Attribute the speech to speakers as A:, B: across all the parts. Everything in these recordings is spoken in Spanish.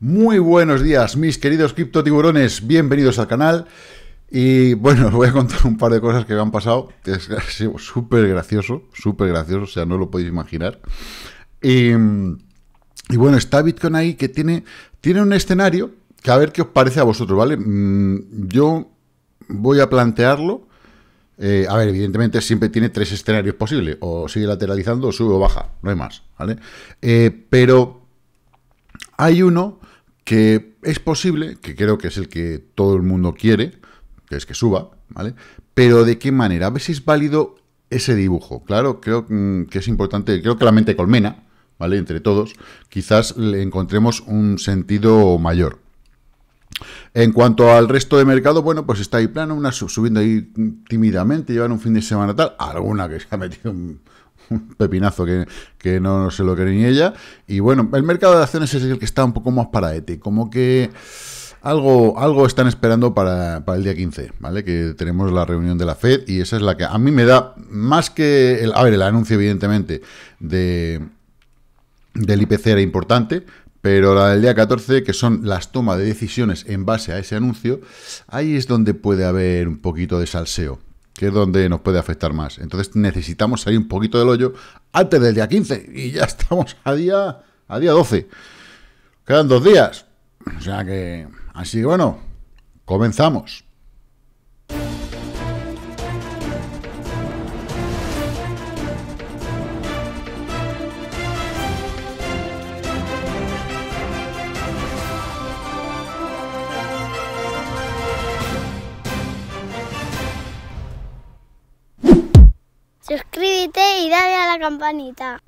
A: Muy buenos días, mis queridos tiburones, bienvenidos al canal. Y bueno, os voy a contar un par de cosas que me han pasado. Es súper gracioso, súper gracioso, o sea, no lo podéis imaginar. Y, bueno, está Bitcoin ahí que tiene, tiene un escenario que a ver qué os parece a vosotros, ¿vale? Mm, yo voy a plantearlo. Eh, a ver, evidentemente siempre tiene tres escenarios posibles. O sigue lateralizando, o sube o baja, no hay más, ¿vale? Eh, pero hay uno que es posible, que creo que es el que todo el mundo quiere, que es que suba, ¿vale? Pero ¿de qué manera? A ver si es válido ese dibujo. Claro, creo mm, que es importante, creo que la mente colmena, ¿vale? Entre todos, quizás le encontremos un sentido mayor. En cuanto al resto de mercado, bueno, pues está ahí plano, una subiendo ahí tímidamente, llevan un fin de semana tal, alguna que se ha metido un un pepinazo que, no se lo cree ni ella. Y bueno, el mercado de acciones es el que está un poco más para como que algo, algo están esperando para, el día 15, ¿vale? Que tenemos la reunión de la FED y esa es la que a mí me da más que... El, a ver, el anuncio evidentemente de, del IPC era importante, pero la del día 14, que son las tomas de decisiones en base a ese anuncio, ahí es donde puede haber un poquito de salseo que es donde nos puede afectar más. Entonces necesitamos salir un poquito del hoyo antes del día 15 y ya estamos a día, a día 12. Quedan dos días. O sea que, así que bueno, comenzamos. campanita.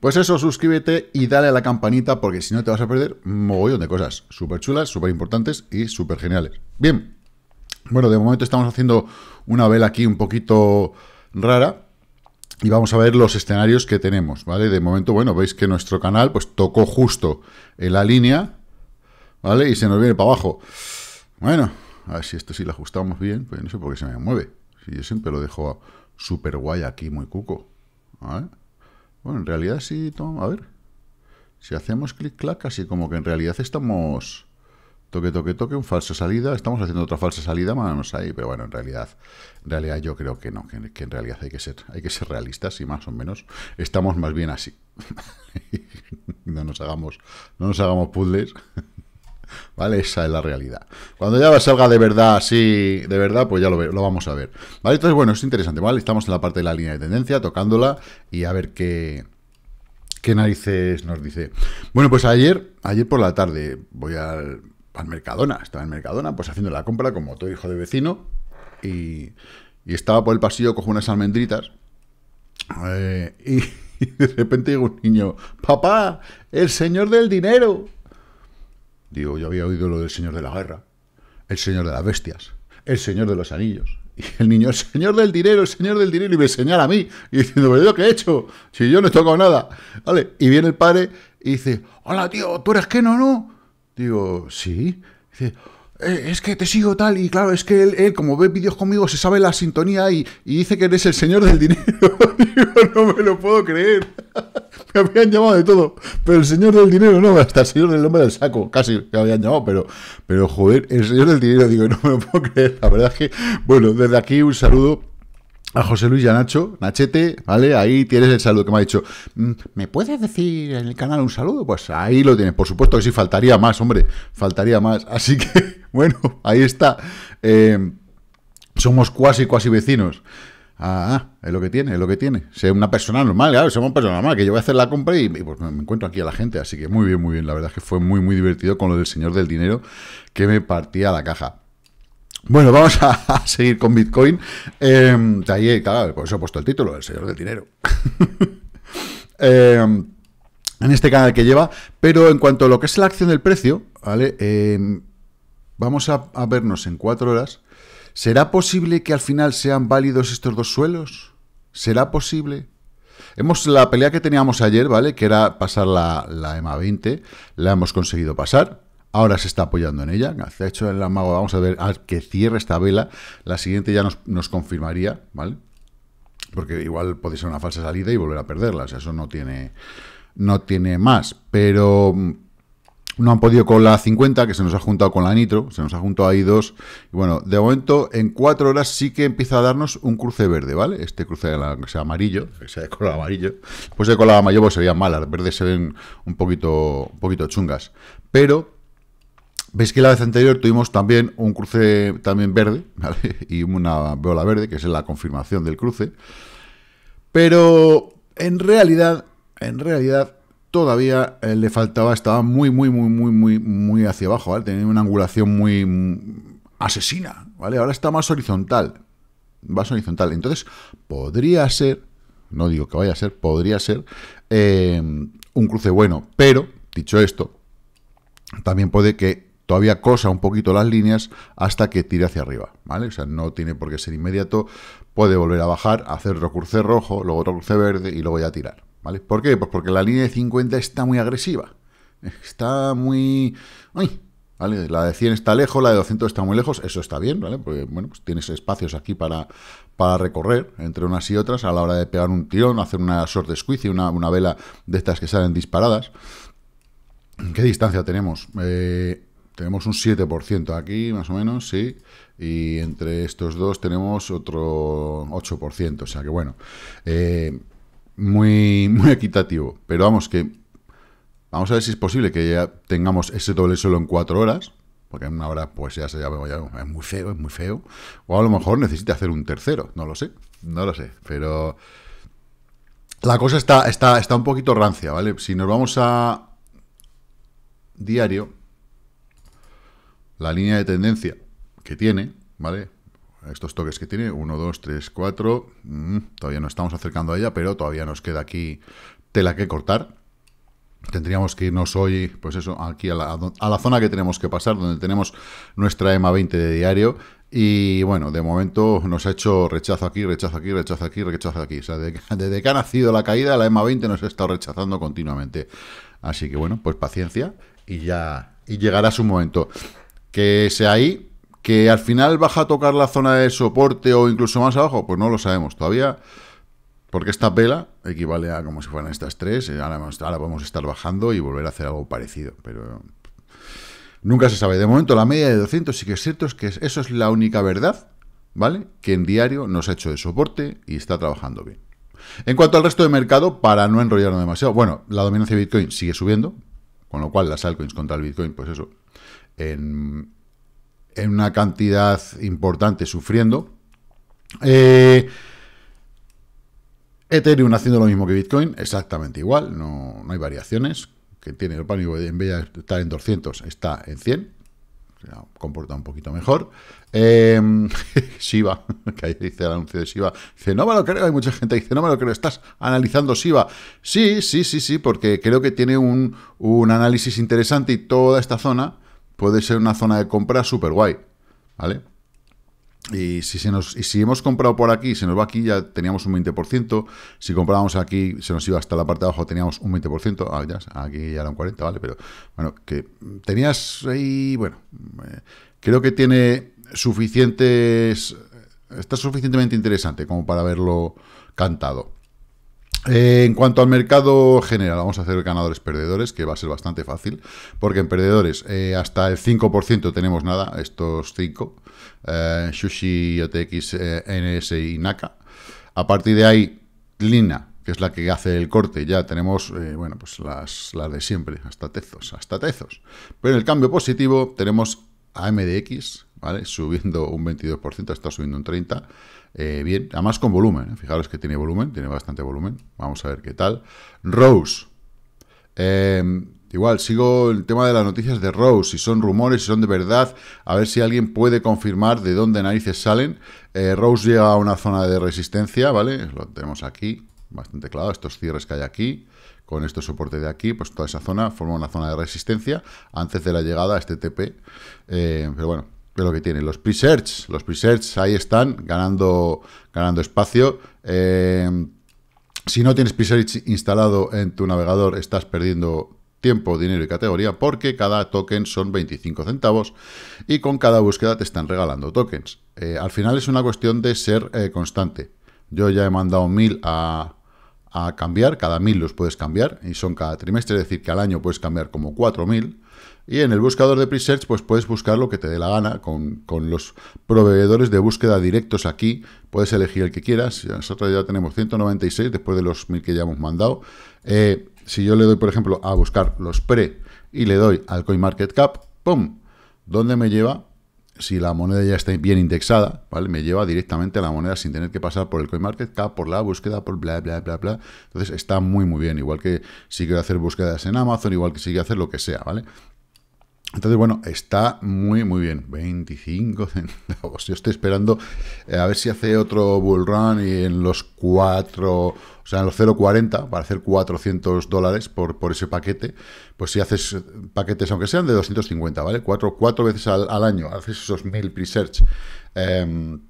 A: Pues eso, suscríbete y dale a la campanita porque si no te vas a perder un mogollón de cosas súper chulas, súper importantes y súper geniales. Bien, bueno, de momento estamos haciendo una vela aquí un poquito rara y vamos a ver los escenarios que tenemos, ¿vale? De momento, bueno, veis que nuestro canal pues tocó justo en la línea, ¿vale? Y se nos viene para abajo. Bueno, a ver si esto sí lo ajustamos bien, pues no sé por qué se me mueve. Si yo siempre lo dejo súper guay aquí, muy cuco. Bueno, en realidad sí, a ver. Si hacemos clic-clac, así como que en realidad estamos... Toque, toque, toque, un falso salida. Estamos haciendo otra falsa salida, manos ahí. Pero bueno, en realidad, en realidad yo creo que no, que, en realidad hay que ser, hay que ser realistas y más o menos estamos más bien así. no nos hagamos, no nos hagamos puzzles. ¿vale? Esa es la realidad. Cuando ya salga de verdad sí, de verdad, pues ya lo, vamos a ver, ¿vale? Entonces, bueno, es interesante, ¿vale? Estamos en la parte de la línea de tendencia, tocándola y a ver qué, qué narices nos dice. Bueno, pues ayer, ayer por la tarde, voy al, Mercadona, estaba en Mercadona, pues haciendo la compra como todo hijo de vecino, y, y estaba por el pasillo, cojo unas almendritas, eh, y, y de repente llega un niño, papá, el señor del dinero. Digo, yo había oído lo del Señor de la Guerra, el Señor de las Bestias, el Señor de los Anillos. Y el niño, el Señor del Dinero, el Señor del Dinero, y me señala a mí, y diciendo, pero yo qué he hecho, si yo no he tocado nada. ¿Vale? Y viene el padre y dice, hola tío, ¿tú eres qué no? Digo, sí. dice, eh, es que te sigo tal, y claro, es que él, él, como ve vídeos conmigo, se sabe la sintonía y, y dice que eres el señor del dinero. Digo, no me lo puedo creer. me habían llamado de todo, pero el señor del dinero no, hasta el señor del hombre del saco, casi me habían llamado, pero, pero joder, el señor del dinero, digo, no me lo puedo creer. La verdad es que, bueno, desde aquí un saludo a José Luis y a Nacho, Nachete, ¿vale? Ahí tienes el saludo que me ha dicho. Mm, ¿Me puedes decir en el canal un saludo? Pues ahí lo tienes. Por supuesto que sí, faltaría más, hombre. Faltaría más. Así que bueno, ahí está. Eh, somos cuasi, cuasi vecinos. Ah, ah, es lo que tiene, es lo que tiene. Soy una persona normal, claro, soy una persona normal, que yo voy a hacer la compra y, pues, me encuentro aquí a la gente. Así que muy bien, muy bien. La verdad es que fue muy, muy divertido con lo del señor del dinero que me partía la caja. Bueno, vamos a, seguir con Bitcoin. Eh, ahí, claro, por eso he puesto el título, el señor del dinero. Eh, en este canal que lleva, pero en cuanto a lo que es la acción del precio, ¿vale? vamos a, vernos en cuatro horas, ¿será posible que al final sean válidos estos dos suelos? ¿Será posible? Hemos, la pelea que teníamos ayer, ¿vale? Que era pasar la, la EMA 20, la hemos conseguido pasar. Ahora se está apoyando en ella. Se hecho el amago, vamos a ver, al que cierre esta vela. La siguiente ya nos, confirmaría, ¿vale? Porque igual puede ser una falsa salida y volver a perderla. O sea, eso no tiene, no tiene más. Pero mm, no han podido con la 50, que se nos ha juntado con la Nitro, se nos ha juntado ahí dos. Y bueno, de momento, en cuatro horas sí que empieza a darnos un cruce verde, ¿vale? Este cruce de sea amarillo, que de color amarillo. Pues de color amarillo pues serían malas, verdes se ven un poquito, un poquito chungas. Pero Veis que la vez anterior tuvimos también un cruce también verde, ¿vale? Y una bola verde, que es la confirmación del cruce. Pero en realidad, en realidad, todavía eh, le faltaba, estaba muy, muy, muy, muy, muy, muy hacia abajo, ¿vale? Tenía una angulación muy mm, asesina, ¿vale? Ahora está más horizontal, más horizontal. Entonces, podría ser, no digo que vaya a ser, podría ser eh, un cruce bueno, pero, dicho esto, también puede que todavía cosa un poquito las líneas hasta que tire hacia arriba, ¿vale? O sea, no tiene por qué ser inmediato, puede volver a bajar, hacer otro cruce rojo, luego otro cruce verde y luego ya tirar, ¿Por qué? Pues porque la línea de 50 está muy agresiva. Está muy... La de 100 está lejos, la de 200 está muy lejos, eso está bien, ¿vale? Porque, bueno, pues tienes espacios aquí para, para recorrer entre unas y otras a la hora de pegar un tirón, hacer una short squeeze, una, una vela de estas que salen disparadas. ¿Qué distancia tenemos? Eh, tenemos un 7% aquí, más o menos, sí. Y entre estos dos tenemos otro 8%. O sea que, bueno, eh, muy, muy equitativo. Pero vamos, que vamos a ver si es posible que ya tengamos ese doble solo en cuatro horas, porque en una hora pues ya se ya, ya, es muy feo, es muy feo. O a lo mejor necesita hacer un tercero, no lo sé, no lo sé. Pero la cosa está, está, está un poquito rancia, ¿vale? Si nos vamos a diario, la línea de tendencia que tiene, ¿vale? estos toques que tiene, 1, 2, 3, 4, todavía no estamos acercando a ella, pero todavía nos queda aquí tela que cortar. Tendríamos que irnos hoy, pues eso, aquí a la, zona que tenemos que pasar, donde tenemos nuestra EMA 20 de diario. Y bueno, de momento nos ha hecho rechazo aquí, rechazo aquí, rechazo aquí, rechazo aquí. O sea, desde que ha nacido la caída, la EMA 20 nos ha estado rechazando continuamente. Así que bueno, pues paciencia y ya y llegará su momento. Que sea ahí, ¿Que al final baja a tocar la zona de soporte o incluso más abajo? Pues no lo sabemos todavía. Porque esta vela equivale a como si fueran estas tres. Eh, ahora, vamos podemos estar bajando y volver a hacer algo parecido. Pero nunca se sabe. De momento la media de 200 sí que es cierto. Es que eso es la única verdad. ¿Vale? Que en diario nos ha hecho de soporte y está trabajando bien. En cuanto al resto de mercado, para no enrollarnos demasiado, bueno, la dominancia de Bitcoin sigue subiendo, con lo cual las altcoins contra el Bitcoin, pues eso, en, en una cantidad importante sufriendo. Eh, Ethereum haciendo lo mismo que Bitcoin, exactamente igual, no, hay variaciones. Que tiene el pánico, en vez de estar en 200, está en 100. Se ha comportado un poquito mejor. Eh, em, Shiva, que ahí dice el anuncio de Shiva, dice, no me lo creo, hay mucha gente que dice, no me lo creo, estás analizando Shiva. Sí, sí, sí, sí, porque creo que tiene un, un análisis interesante y toda esta zona puede ser una zona de compra súper guay, ¿vale? Y si, se nos, y si hemos comprado por aquí, se nos va aquí, ya teníamos un 20%. Si comprábamos aquí, se nos iba hasta la parte de abajo, teníamos un 20%. Ah, ya, aquí ya era un 40%, ¿vale? Pero bueno, que tenías ahí, bueno, eh, creo que tiene suficientes... Está suficientemente interesante como para verlo cantado. Eh, en cuanto al mercado general, vamos a hacer ganadores-perdedores, que va a ser bastante fácil, porque en perdedores eh, hasta el 5% tenemos nada, estos 5, eh, Sushi, OTX, eh, NS y Naka. A partir de ahí, Lina, que es la que hace el corte, ya tenemos, bueno, pues las, de siempre, hasta Tezos, hasta Tezos. Pero en el cambio positivo tenemos AMDX. ¿vale? Subiendo un 22%, está subiendo un 30%. Eh, bien, además con volumen. ¿eh? Fijaros que tiene volumen, tiene bastante volumen. Vamos a ver qué tal. Rose. Em, igual, sigo el tema de las noticias de Rose. Si son rumores, si son de verdad. A ver si alguien puede confirmar de dónde narices salen. Eh, Rose llega a una zona de resistencia, ¿vale? Lo tenemos aquí, bastante claro. Estos cierres que hay aquí con estos soporte de aquí, pues toda esa zona forma una zona de resistencia antes de la llegada a este TP. pero bueno, de lo que tienen Los P-Search, los P-Search ahí están ganando, ganando espacio. Eh, si no tienes presearch instalado en tu navegador, estás perdiendo tiempo, dinero y categoría porque cada token son 25 centavos y con cada búsqueda te están regalando tokens. Eh, al final es una cuestión de ser eh, constante. Yo ya he mandado 1000 a, a cambiar, cada 1000 los puedes cambiar y son cada trimestre, es decir, que al año puedes cambiar como 4000 y en el buscador de Presearch, pues puedes buscar lo que te dé la gana con, los proveedores de búsqueda directos aquí. Puedes elegir el que quieras. Nosotros ya tenemos 196 después de los 1000 que ya hemos mandado. Eh, si yo le doy, por ejemplo, a buscar los pre y le doy al CoinMarketCap, ¡pum! ¿Dónde me lleva? Si la moneda ya está bien indexada, ¿vale? Me lleva directamente a la moneda sin tener que pasar por el CoinMarketCap, por la búsqueda, por bla, bla, bla, bla. Entonces está muy, muy bien. Igual que si quiero hacer búsquedas en Amazon, igual que si quiero hacer lo que sea, ¿vale? Entonces, bueno, está muy, muy bien. 25 centavos. Yo estoy esperando eh, a ver si hace otro bull run y en los 4, o sea, en los 0,40 para hacer 400 dólares por, por ese paquete. Pues si haces paquetes, aunque sean de 250, ¿vale? Cuatro, cuatro veces al, año, haces esos 1000 pre-search. Em,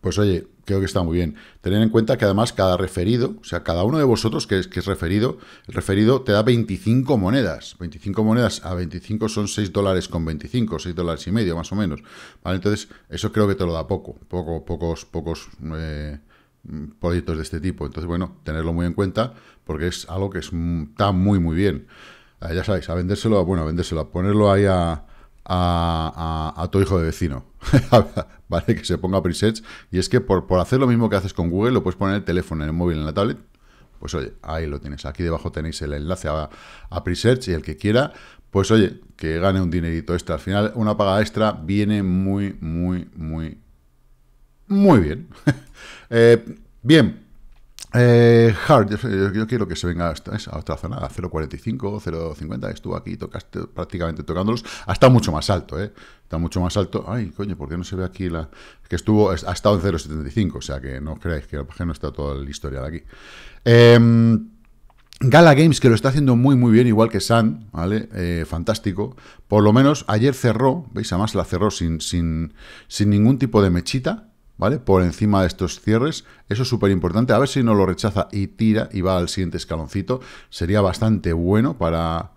A: pues oye, creo que está muy bien. Tener en cuenta que además cada referido, o sea, cada uno de vosotros que es, que es referido, el referido te da 25 monedas. 25 monedas a 25 son 6 dólares con 25, 6 dólares y medio más o menos. ¿Vale? Entonces, eso creo que te lo da poco, poco pocos, pocos eh, proyectos de este tipo. Entonces, bueno, tenerlo muy en cuenta porque es algo que mm, está muy, muy bien. Ah, ya sabéis, a vendérselo, bueno, a vendérselo, a ponerlo ahí a a, tu hijo de vecino, ¿vale? Que se ponga presets. Y es que por, por hacer lo mismo que haces con Google, lo puedes poner en el teléfono, en el móvil, en la tablet, pues oye, ahí lo tienes. Aquí debajo tenéis el enlace a, a Presearch y el que quiera, pues oye, que gane un dinerito extra. Al final, una paga extra viene muy, muy, muy, muy bien. Eh, bien, eh, hard, yo, quiero que se venga a otra zona, a 0.45, 0.50, estuvo aquí, tocaste, prácticamente tocándolos, ha estado mucho más alto, ¿eh? Está mucho más alto, ay, coño, ¿por qué no se ve aquí la...? Que estuvo, ha estado en 0.75, o sea que no creáis que la no está toda la historia de aquí. Em, Gala Games, que lo está haciendo muy, muy bien, igual que Sun, ¿vale? Eh, fantástico. Por lo menos ayer cerró, veis, además la cerró sin, sin, sin ningún tipo de mechita, ¿vale? Por encima de estos cierres. Eso es súper importante. A ver si no lo rechaza y tira y va al siguiente escaloncito. Sería bastante bueno para,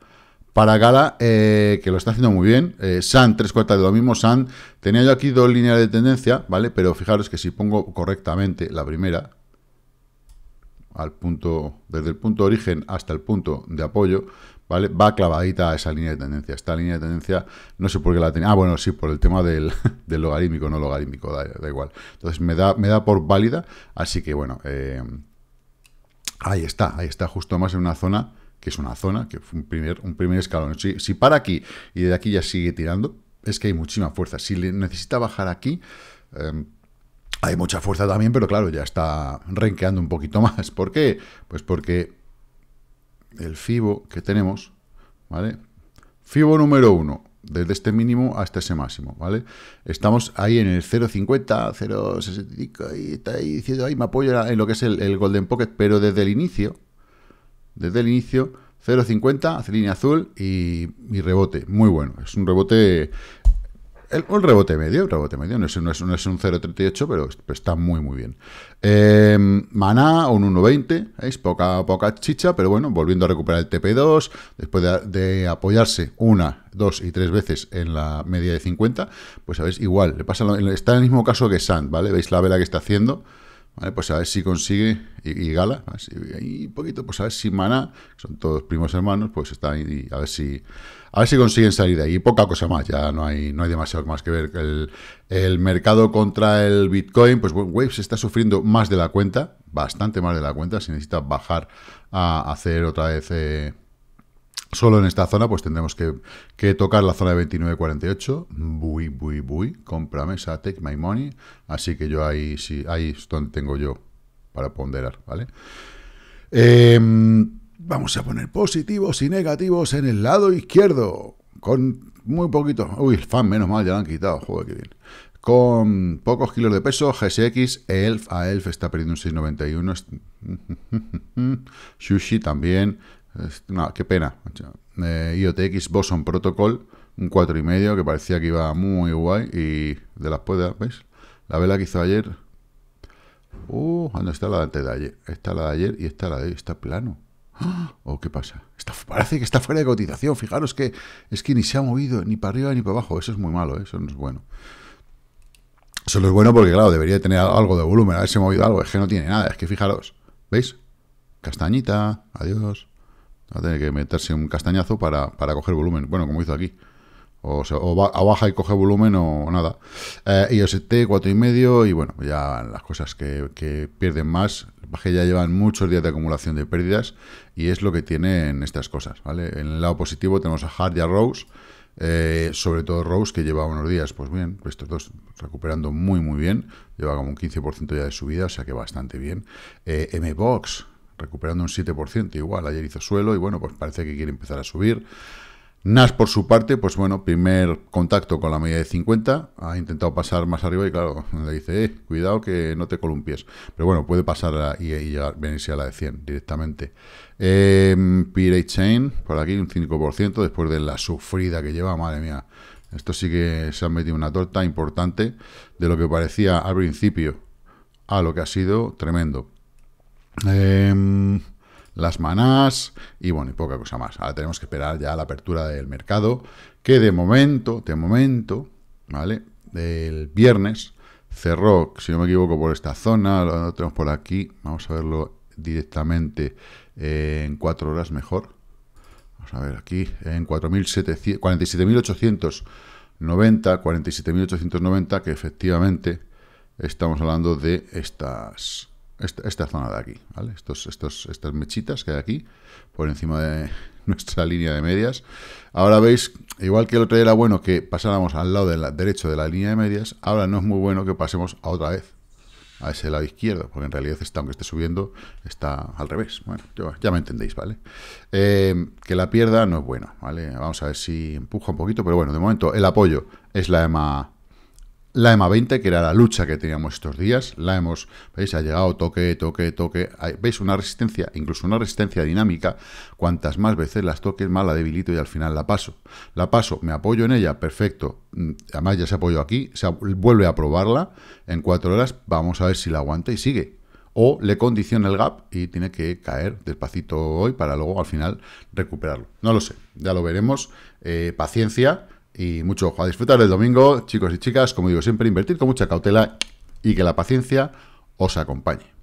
A: para Gala, eh, que lo está haciendo muy bien. Eh, San, tres cuartas de lo mismo. San, tenía yo aquí dos líneas de tendencia, ¿vale? Pero fijaros que si pongo correctamente la primera, al punto, desde el punto de origen hasta el punto de apoyo, ¿vale? Va clavadita a esa línea de tendencia. Esta línea de tendencia, no sé por qué la tenía. Ah, bueno, sí, por el tema del, logarítmico, no logarítmico, da, igual. Entonces me da, me da por válida, así que bueno, eh, ahí está, ahí está, justo más en una zona, que es una zona, que fue un primer, un primer escalón. Si, para aquí y de aquí ya sigue tirando, es que hay muchísima fuerza. Si necesita bajar aquí... Em, hay mucha fuerza también, pero claro, ya está renqueando un poquito más. ¿Por qué? Pues porque el FIBO que tenemos, ¿vale? FIBO número 1, desde este mínimo hasta ese máximo, ¿vale? Estamos ahí en el 0.50, 0.65, y está diciendo, ahí me apoyo en lo que es el, Golden Pocket, pero desde el inicio, desde el inicio, 0.50, línea azul y, y, rebote, muy bueno, es un rebote el, el, rebote medio, el rebote medio, no es, un 0.38, pero está muy, muy bien. Em, Maná, un 1.20, es poca, poca chicha, pero bueno, volviendo a recuperar el TP2, después de, apoyarse una, dos y tres veces en la media de 50, pues sabéis, igual, le pasa está en el mismo caso que Sand, ¿vale? Veis la vela que está haciendo, pues a ver si consigue, y, Gala, y poquito, pues a ver si Mana, son todos primos hermanos, pues están ahí a ver si a ver si consiguen salir de ahí. poca cosa más, ya no hay, no hay demasiado más que ver. El, el mercado contra el Bitcoin, pues Waves está sufriendo más de la cuenta, bastante más de la cuenta, se necesita bajar a hacer otra vez... Eh, Solo en esta zona pues tendremos que, tocar la zona de 29.48. Bui, bui, bui. Cómprame esa, take my money. Así que yo ahí, sí, ahí es donde tengo yo para ponderar, ¿vale? Em, vamos a poner positivos y negativos en el lado izquierdo. Con muy poquito... Uy, el fan, menos mal, ya lo han quitado. Joder, qué bien. Con pocos kilos de peso, GSX, ELF, a ELF está perdiendo un 6,91. Sushi también no, qué pena. Eh, IOTX Boson Protocol, un 4,5 que parecía que iba muy guay. Y de las puedas, ¿veis? La vela que hizo ayer. Uh, ¿dónde está la de ayer? Está la de ayer y está la de hoy. Está plano. ¡Ah! ¿O oh, qué pasa? Está, parece que está fuera de cotización. Fijaros que es que ni se ha movido ni para arriba ni para abajo. Eso es muy malo, ¿eh? eso no es bueno. Eso no es bueno porque, claro, debería tener algo de volumen, ha movido algo. Es que no tiene nada. Es que fijaros, ¿veis? Castañita, adiós. Va a tener que meterse un castañazo para, coger volumen. Bueno, como hizo aquí. O, baja y coge volumen o nada. Eh, IOST 4,5 y bueno, ya las cosas que, pierden más. Que ya llevan muchos días de acumulación de pérdidas y es lo que tienen estas cosas, ¿vale? En el lado positivo tenemos a Hard y a Rose. Eh, sobre todo Rose, que lleva unos días, pues bien, estos dos recuperando muy, muy bien. Lleva como un 15% ya de subida, o sea que bastante bien. Eh, MBOX, recuperando un 7%, igual, ayer hizo suelo y bueno, pues parece que quiere empezar a subir. Nas, por su parte, pues bueno, primer contacto con la media de 50, ha intentado pasar más arriba y claro, le dice, eh, cuidado que no te columpies. Pero bueno, puede pasar y, venirse a la de 100 directamente. Eh, em, Pirate Chain, por aquí un 5%, después de la sufrida que lleva, madre mía. Esto sí que se ha metido una torta importante de lo que parecía al principio a lo que ha sido tremendo. Em, las manás y bueno, y poca cosa más. Ahora tenemos que esperar ya la apertura del mercado, que de momento, de momento, ¿vale? El viernes cerró, si no me equivoco, por esta zona, lo tenemos por aquí, vamos a verlo directamente eh, en cuatro horas mejor. Vamos a ver aquí, en 47.890, 47.890, que efectivamente estamos hablando de estas esta, zona de aquí, ¿vale? Estos, estos, estas mechitas que hay aquí, por encima de nuestra línea de medias. Ahora veis, igual que el otro día era bueno que pasáramos al lado derecho de la línea de medias, ahora no es muy bueno que pasemos a otra vez, a ese lado izquierdo, porque en realidad está, aunque esté subiendo, está al revés. Bueno, ya, me entendéis, ¿vale? Eh, que la pierda no es bueno, ¿vale? Vamos a ver si empuja un poquito, pero bueno, de momento el apoyo es la EMA la EMA 20, que era la lucha que teníamos estos días, la hemos, veis, ha llegado toque, toque, toque, veis una resistencia, incluso una resistencia dinámica, cuantas más veces las toques, más la debilito y al final la paso. La paso, me apoyo en ella, perfecto, mm, además ya se apoyó aquí, se vuelve a probarla, en cuatro horas vamos a ver si la aguanta y sigue. O le condiciona el gap y tiene que caer despacito hoy para luego al final recuperarlo. No lo sé, ya lo veremos, eh, paciencia, y mucho ojo, a disfrutar del domingo, chicos y chicas, como digo siempre, invertir con mucha cautela y que la paciencia os acompañe.